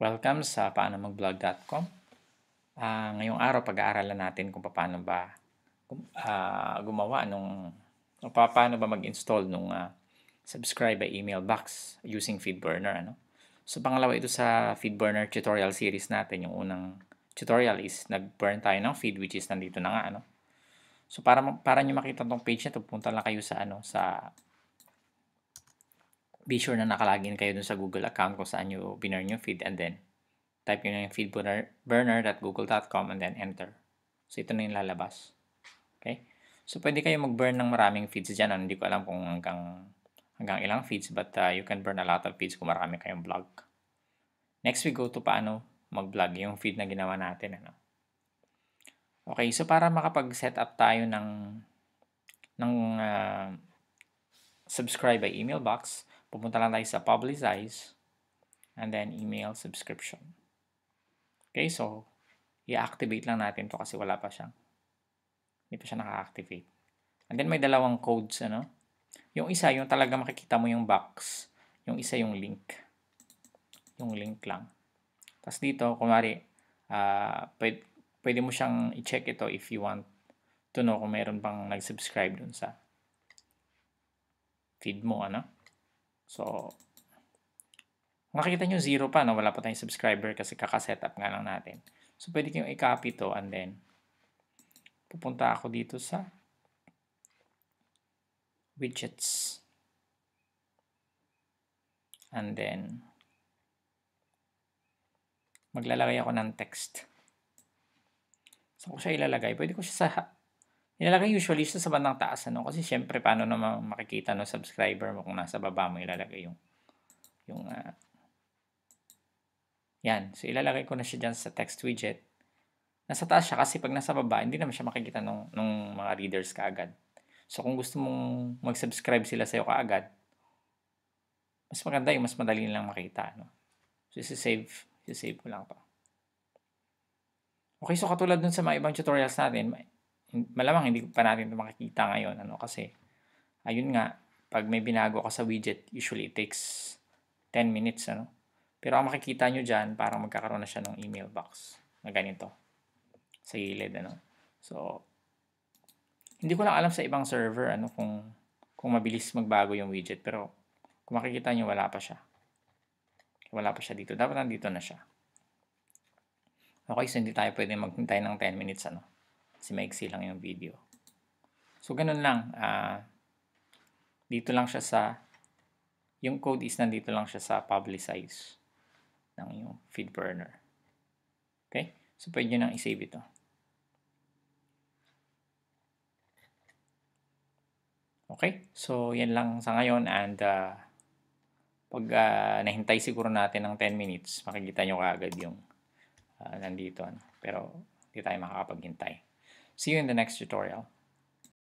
Welcome sa paanamagvlog.com. Uh, ah, ngayong araw pag-aaralan natin kung paano ba uh, gumawa nung kung paano ba mag-install nung uh, ah, subscribe by email box using FeedBurner ano. So pangalawa ito sa FeedBurner tutorial series natin. Yung unang tutorial is nag-burn tayo ng feed which is nandito na nga ano. So para para niyo makita tong page na to, punta lang kayo sa ano sa be sure na nakalagin kayo dun sa Google account kung saan nyo binurn yung feed and then type nyo na yung feedburner.google.com and then enter. So, ito na yung lalabas. Okay? So, pwede kayo mag-burn ng maraming feeds dyan. Ano, hindi ko alam kung hanggang, hanggang ilang feeds but uh, you can burn a lot of feeds kung marami kayong blog. Next, we go to paano mag blog yung feed na ginawa natin. Ano? Okay, so para makapag-set up tayo ng ng uh, subscribe by email box, pumunta lang tayo sa publicize and then email subscription. Okay, so i-activate lang natin to kasi wala pa siya. hindi pa siya naka-activate. And then may dalawang codes ano. Yung isa yung talaga makikita mo yung box, yung isa yung link. Yung link lang. Tapos dito, kumari, uh, ah, pwede, pwede mo siyang i-check ito if you want to know kung meron pang nag-subscribe dun sa feed mo, ano? So, makikita nyo zero pa, no? wala pa tayong subscriber kasi kakasetup nga lang natin. So, pwede kayong i-copy to and then pupunta ako dito sa widgets. And then, maglalagay ako ng text. So, ko siya ilalagay. Pwede ko siya sa Ilalagay usually siya sa bandang taas, ano? Kasi syempre, paano naman makikita ng no, subscriber mo kung nasa baba mo ilalagay yung, yung, uh, yan. So, ilalagay ko na siya diyan sa text widget. Nasa taas siya kasi pag nasa baba, hindi naman siya makikita ng ng mga readers kaagad. So, kung gusto mong mag-subscribe sila sa iyo kaagad, mas maganda yung mas madali nilang makita. ano. So, i save i save ko lang pa. Okay, so katulad dun sa mga ibang tutorials natin, malamang hindi pa natin ito makikita ngayon ano kasi ayun nga pag may binago ka sa widget usually it takes 10 minutes ano pero ang makikita nyo dyan parang magkakaroon na siya ng email box na ganito sa gilid ano so hindi ko lang alam sa ibang server ano kung kung mabilis magbago yung widget pero kung makikita nyo wala pa siya wala pa siya dito dapat nandito na siya okay so hindi tayo pwede maghintay ng 10 minutes ano kasi maiksi lang yung video. So, ganun lang. Uh, dito lang siya sa, yung code is nandito lang siya sa publicize ng yung feed burner. Okay? So, pwede nyo nang isave ito. Okay? So, yan lang sa ngayon and uh, pag uh, nahintay siguro natin ng 10 minutes, makikita nyo kaagad yung uh, nandito. Pero, hindi tayo makakapaghintay. See you in the next tutorial.